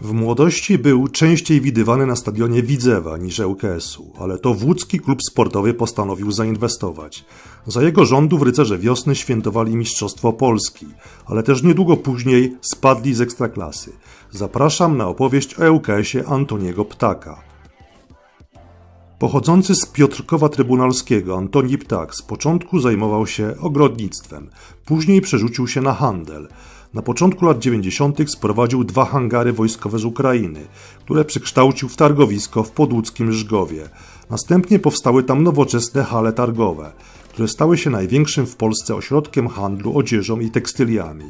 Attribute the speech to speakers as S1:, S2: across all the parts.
S1: W młodości był częściej widywany na stadionie Widzewa niż ŁKS-u, ale to Włódzki klub sportowy postanowił zainwestować. Za jego rządów rycerze wiosny świętowali Mistrzostwo Polski, ale też niedługo później spadli z ekstraklasy. Zapraszam na opowieść o ŁKS-ie Antoniego Ptaka. Pochodzący z Piotrkowa Trybunalskiego Antoni Ptak z początku zajmował się ogrodnictwem, później przerzucił się na handel. Na początku lat 90. sprowadził dwa hangary wojskowe z Ukrainy, które przekształcił w targowisko w podłódzkim Żgowie. Następnie powstały tam nowoczesne hale targowe, które stały się największym w Polsce ośrodkiem handlu odzieżą i tekstyliami.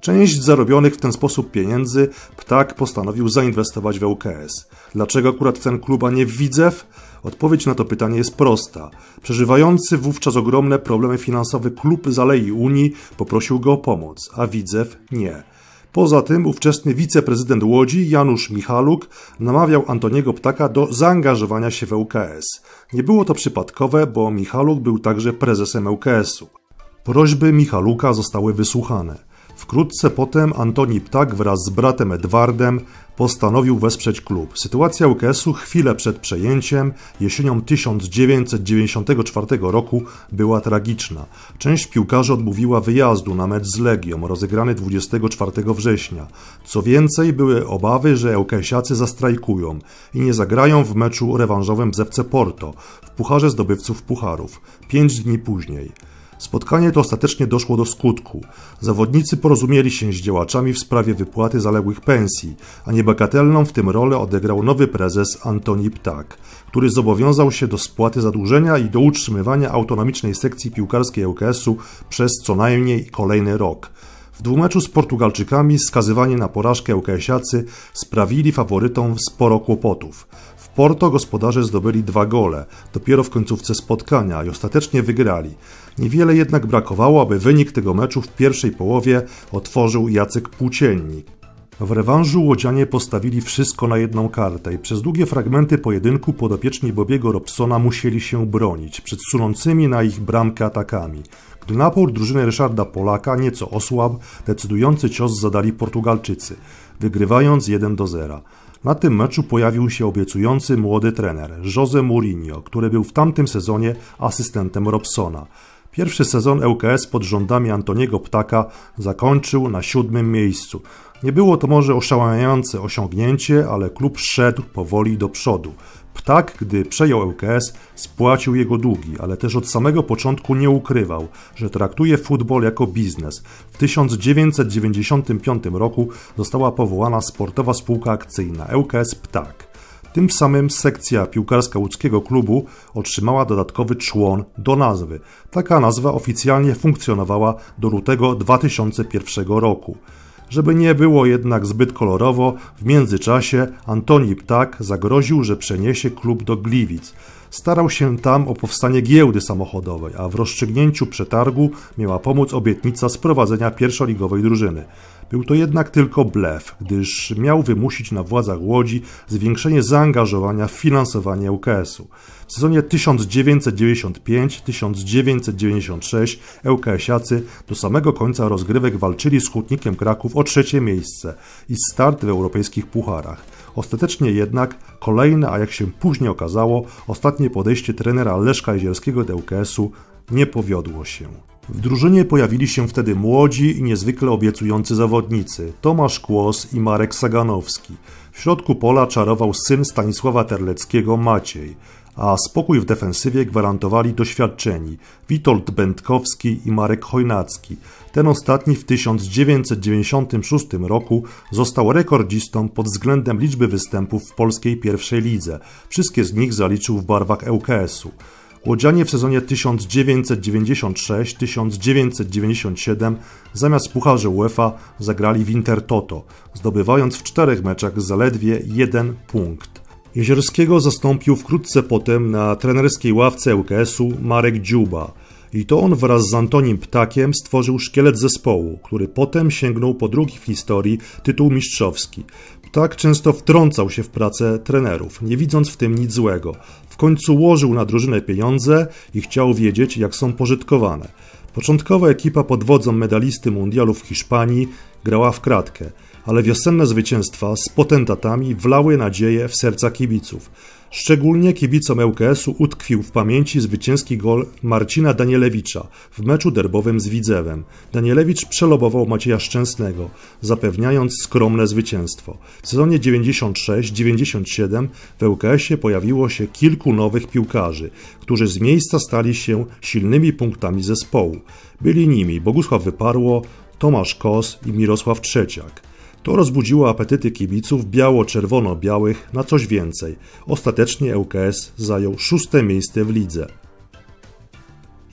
S1: Część zarobionych w ten sposób pieniędzy Ptak postanowił zainwestować w e UKS. Dlaczego akurat ten klub, a nie w Widzew? Odpowiedź na to pytanie jest prosta. Przeżywający wówczas ogromne problemy finansowe klub z Alei Unii poprosił go o pomoc, a Widzew nie. Poza tym ówczesny wiceprezydent Łodzi Janusz Michaluk namawiał Antoniego Ptaka do zaangażowania się w e UKS. Nie było to przypadkowe, bo Michaluk był także prezesem UKS. E u Prośby Michaluka zostały wysłuchane. Wkrótce potem Antoni Ptak wraz z bratem Edwardem postanowił wesprzeć klub. Sytuacja UKS-u chwilę przed przejęciem, jesienią 1994 roku, była tragiczna. Część piłkarzy odmówiła wyjazdu na mecz z Legią, rozegrany 24 września. Co więcej, były obawy, że uks zastrajkują i nie zagrają w meczu rewanżowym z FC Porto w Pucharze Zdobywców Pucharów, pięć dni później. Spotkanie to ostatecznie doszło do skutku. Zawodnicy porozumieli się z działaczami w sprawie wypłaty zaległych pensji, a niebagatelną w tym rolę odegrał nowy prezes Antoni Ptak, który zobowiązał się do spłaty zadłużenia i do utrzymywania autonomicznej sekcji piłkarskiej ŁKS-u przez co najmniej kolejny rok. W dwumeczu z Portugalczykami skazywanie na porażkę uks sprawili faworytom sporo kłopotów. W Porto gospodarze zdobyli dwa gole, dopiero w końcówce spotkania i ostatecznie wygrali. Niewiele jednak brakowało, aby wynik tego meczu w pierwszej połowie otworzył Jacek Płóciennik. W rewanżu łodzianie postawili wszystko na jedną kartę i przez długie fragmenty pojedynku podopieczni Bobiego Robsona musieli się bronić przed sunącymi na ich bramkę atakami. Gdy napór drużyny Ryszarda Polaka nieco osłabł, decydujący cios zadali Portugalczycy, wygrywając 1 do 0. Na tym meczu pojawił się obiecujący młody trener Jose Mourinho, który był w tamtym sezonie asystentem Robsona. Pierwszy sezon ŁKS pod rządami Antoniego Ptaka zakończył na siódmym miejscu. Nie było to może oszałamiające osiągnięcie, ale klub szedł powoli do przodu. Ptak, gdy przejął ŁKS, spłacił jego długi, ale też od samego początku nie ukrywał, że traktuje futbol jako biznes. W 1995 roku została powołana sportowa spółka akcyjna ŁKS Ptak. Tym samym sekcja piłkarska łódzkiego klubu otrzymała dodatkowy człon do nazwy. Taka nazwa oficjalnie funkcjonowała do lutego 2001 roku. Żeby nie było jednak zbyt kolorowo, w międzyczasie Antoni Ptak zagroził, że przeniesie klub do Gliwic starał się tam o powstanie giełdy samochodowej, a w rozstrzygnięciu przetargu miała pomóc obietnica sprowadzenia pierwszoligowej drużyny. Był to jednak tylko blef, gdyż miał wymusić na władzach Łodzi zwiększenie zaangażowania w finansowanie ŁKS-u. W sezonie 1995-1996 ŁKS-iacy do samego końca rozgrywek walczyli z Hutnikiem Kraków o trzecie miejsce i start w europejskich pucharach. Ostatecznie jednak kolejne, a jak się później okazało, ostatnie podejście trenera Leszka Jezierskiego do UKS-u nie powiodło się. W drużynie pojawili się wtedy młodzi i niezwykle obiecujący zawodnicy Tomasz Kłos i Marek Saganowski. W środku pola czarował syn Stanisława Terleckiego Maciej a spokój w defensywie gwarantowali doświadczeni Witold Będkowski i Marek Chojnacki. Ten ostatni w 1996 roku został rekordzistą pod względem liczby występów w polskiej pierwszej lidze. Wszystkie z nich zaliczył w barwach ŁKS-u. Łodzianie w sezonie 1996-1997 zamiast Pucharzy UEFA zagrali w Intertoto, zdobywając w czterech meczach zaledwie jeden punkt. Jeziorskiego zastąpił wkrótce potem na trenerskiej ławce ŁKS-u Marek Dziuba i to on wraz z Antonim Ptakiem stworzył szkielet zespołu, który potem sięgnął po drugi w historii tytuł mistrzowski. Ptak często wtrącał się w pracę trenerów, nie widząc w tym nic złego. W końcu łożył na drużynę pieniądze i chciał wiedzieć, jak są pożytkowane. Początkowa ekipa pod wodzą medalisty mundialu w Hiszpanii grała w kratkę – ale wiosenne zwycięstwa z potentatami wlały nadzieję w serca kibiców. Szczególnie kibicom ŁKS-u utkwił w pamięci zwycięski gol Marcina Danielewicza w meczu derbowym z Widzewem. Danielewicz przelobował Macieja Szczęsnego, zapewniając skromne zwycięstwo. W sezonie 96-97 w ŁKS-ie pojawiło się kilku nowych piłkarzy, którzy z miejsca stali się silnymi punktami zespołu. Byli nimi Bogusław Wyparło, Tomasz Kos i Mirosław Trzeciak. To rozbudziło apetyty kibiców biało-czerwono-białych na coś więcej. Ostatecznie ŁKS zajął szóste miejsce w lidze.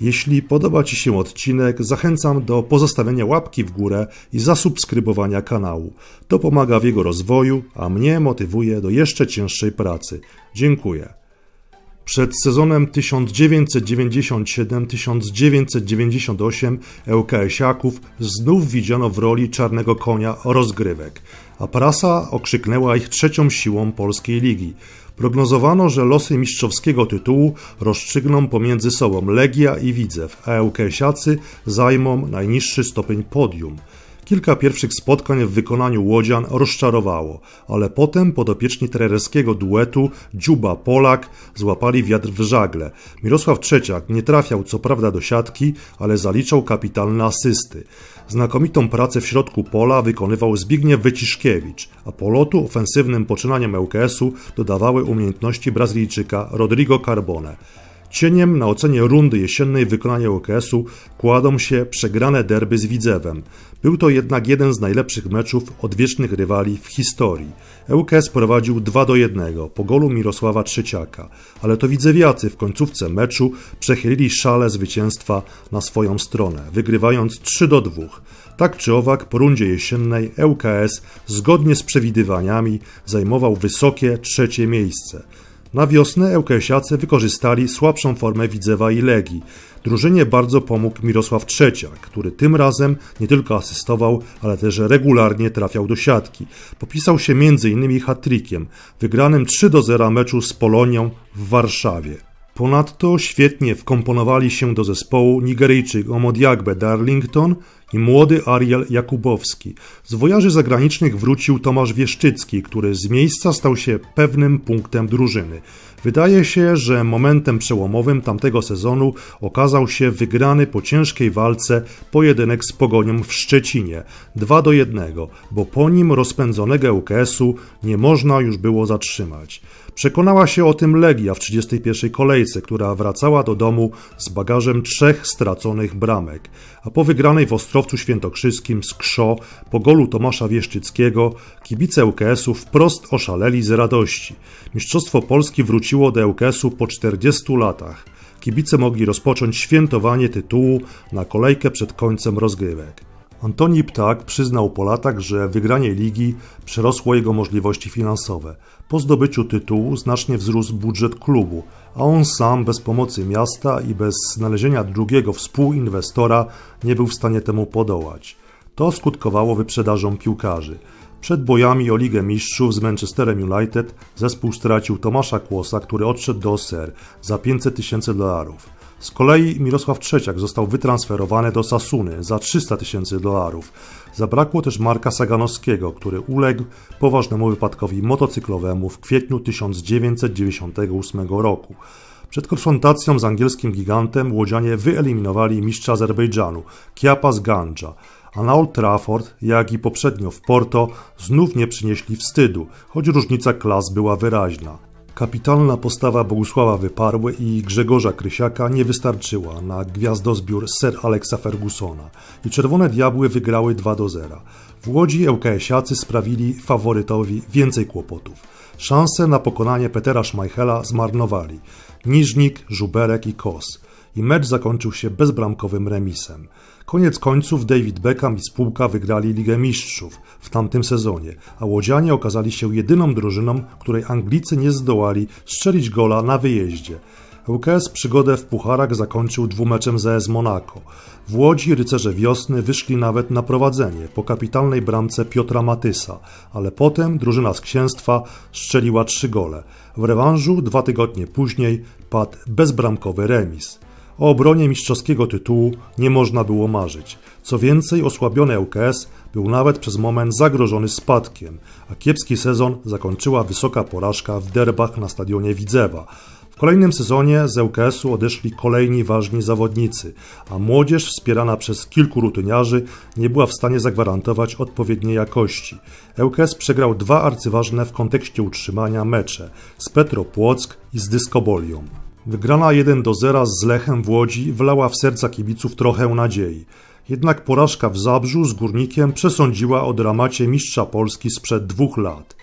S1: Jeśli podoba Ci się odcinek, zachęcam do pozostawienia łapki w górę i zasubskrybowania kanału. To pomaga w jego rozwoju, a mnie motywuje do jeszcze cięższej pracy. Dziękuję. Przed sezonem 1997-1998 ŁKS-iaków znów widziano w roli czarnego konia rozgrywek, a prasa okrzyknęła ich trzecią siłą polskiej ligi. Prognozowano, że losy mistrzowskiego tytułu rozstrzygną pomiędzy sobą Legia i Widzew, a ŁKS-iacy zajmą najniższy stopień podium. Kilka pierwszych spotkań w wykonaniu Łodzian rozczarowało, ale potem podopieczni trereskiego duetu Dziuba Polak złapali wiatr w żagle. Mirosław Trzeciak nie trafiał co prawda do siatki, ale zaliczał kapitalne asysty. Znakomitą pracę w środku pola wykonywał Zbigniew Wyciszkiewicz, a polotu ofensywnym poczynaniem ŁKS-u dodawały umiejętności Brazylijczyka Rodrigo Carbone. Cieniem na ocenie rundy jesiennej wykonania UKS-u kładą się przegrane derby z Widzewem. Był to jednak jeden z najlepszych meczów odwiecznych rywali w historii. ŁKS prowadził 2 do 1 po golu Mirosława Trzeciaka, ale to widzewiacy w końcówce meczu przechylili szale zwycięstwa na swoją stronę, wygrywając 3 do 2. Tak czy owak, po rundzie jesiennej ŁKS zgodnie z przewidywaniami zajmował wysokie trzecie miejsce. Na wiosnę ŁKSiacy wykorzystali słabszą formę Widzewa i Legii, Drużynie bardzo pomógł Mirosław Trzeciak, który tym razem nie tylko asystował, ale też regularnie trafiał do siatki. Popisał się m.in. hatrykiem, wygranym 3 do 0 meczu z Polonią w Warszawie. Ponadto świetnie wkomponowali się do zespołu Nigeryjczyk Omodiagbe Darlington i młody Ariel Jakubowski. Z wojaży zagranicznych wrócił Tomasz Wieszczycki, który z miejsca stał się pewnym punktem drużyny. Wydaje się, że momentem przełomowym tamtego sezonu okazał się wygrany po ciężkiej walce pojedynek z Pogonią w Szczecinie 2 do 1, bo po nim rozpędzonego UKS-u nie można już było zatrzymać. Przekonała się o tym Legia w 31 kolejce, która wracała do domu z bagażem trzech straconych bramek, a po wygranej w Ostrowie. Piotrkowcu Świętokrzyskim, z Krzo, po golu Tomasza Wieszczyckiego kibice UKS-u wprost oszaleli z radości. Mistrzostwo Polski wróciło do UKS-u po 40 latach. Kibice mogli rozpocząć świętowanie tytułu na kolejkę przed końcem rozgrywek. Antoni Ptak przyznał po latach, że wygranie ligi przerosło jego możliwości finansowe. Po zdobyciu tytułu znacznie wzrósł budżet klubu, a on sam bez pomocy miasta i bez znalezienia drugiego współinwestora nie był w stanie temu podołać. To skutkowało wyprzedażą piłkarzy. Przed bojami o Ligę Mistrzów z Manchesterem United zespół stracił Tomasza Kłosa, który odszedł do Ser za 500 tysięcy dolarów. Z kolei Mirosław Trzeciak został wytransferowany do Sasuny za 300 tysięcy dolarów. Zabrakło też Marka Saganowskiego, który uległ poważnemu wypadkowi motocyklowemu w kwietniu 1998 roku. Przed konfrontacją z angielskim gigantem łodzianie wyeliminowali mistrza Azerbejdżanu, Kiapas Ganja, a na Old Trafford, jak i poprzednio w Porto, znów nie przynieśli wstydu, choć różnica klas była wyraźna. Kapitalna postawa Bogusława Wyparły i Grzegorza Krysiaka nie wystarczyła na gwiazdozbiór Sir Alexa Fergusona i Czerwone Diabły wygrały 2 do 0. W Łodzi LKS-iacy sprawili faworytowi więcej kłopotów. Szanse na pokonanie Petera Schmeichela zmarnowali Niżnik, Żuberek i Kos i mecz zakończył się bezbramkowym remisem. Koniec końców David Beckham i spółka wygrali Ligę Mistrzów w tamtym sezonie, a Łodzianie okazali się jedyną drużyną, której Anglicy nie zdołali strzelić gola na wyjeździe. ŁKS przygodę w pucharach zakończył dwumeczem z ES Monaco. W Łodzi rycerze wiosny wyszli nawet na prowadzenie po kapitalnej bramce Piotra Matysa, ale potem drużyna z księstwa strzeliła trzy gole. W rewanżu dwa tygodnie później padł bezbramkowy remis. O obronie mistrzowskiego tytułu nie można było marzyć. Co więcej, osłabiony ŁKS był nawet przez moment zagrożony spadkiem, a kiepski sezon zakończyła wysoka porażka w derbach na stadionie Widzewa. W kolejnym sezonie z ŁKS-u odeszli kolejni ważni zawodnicy, a młodzież wspierana przez kilku rutyniarzy nie była w stanie zagwarantować odpowiedniej jakości. ŁKS przegrał dwa arcyważne w kontekście utrzymania mecze z Petro Płock i z Dyskobolią. Wygrana 1 do 0 z Lechem w Łodzi wlała w serca kibiców trochę nadziei. Jednak porażka w Zabrzu z Górnikiem przesądziła o dramacie mistrza Polski sprzed dwóch lat.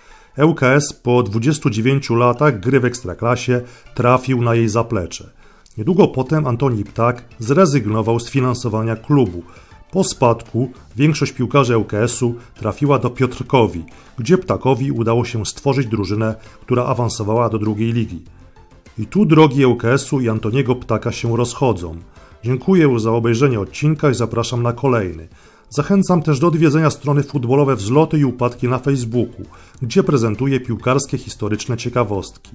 S1: ŁKS po 29 latach gry w Ekstraklasie trafił na jej zaplecze. Niedługo potem Antoni Ptak zrezygnował z finansowania klubu. Po spadku większość piłkarzy ŁKS-u trafiła do Piotrkowi, gdzie Ptakowi udało się stworzyć drużynę, która awansowała do drugiej ligi. I tu drogi EUKS-u i Antoniego Ptaka się rozchodzą. Dziękuję za obejrzenie odcinka i zapraszam na kolejny. Zachęcam też do odwiedzenia strony futbolowe Wzloty i Upadki na Facebooku, gdzie prezentuję piłkarskie historyczne ciekawostki.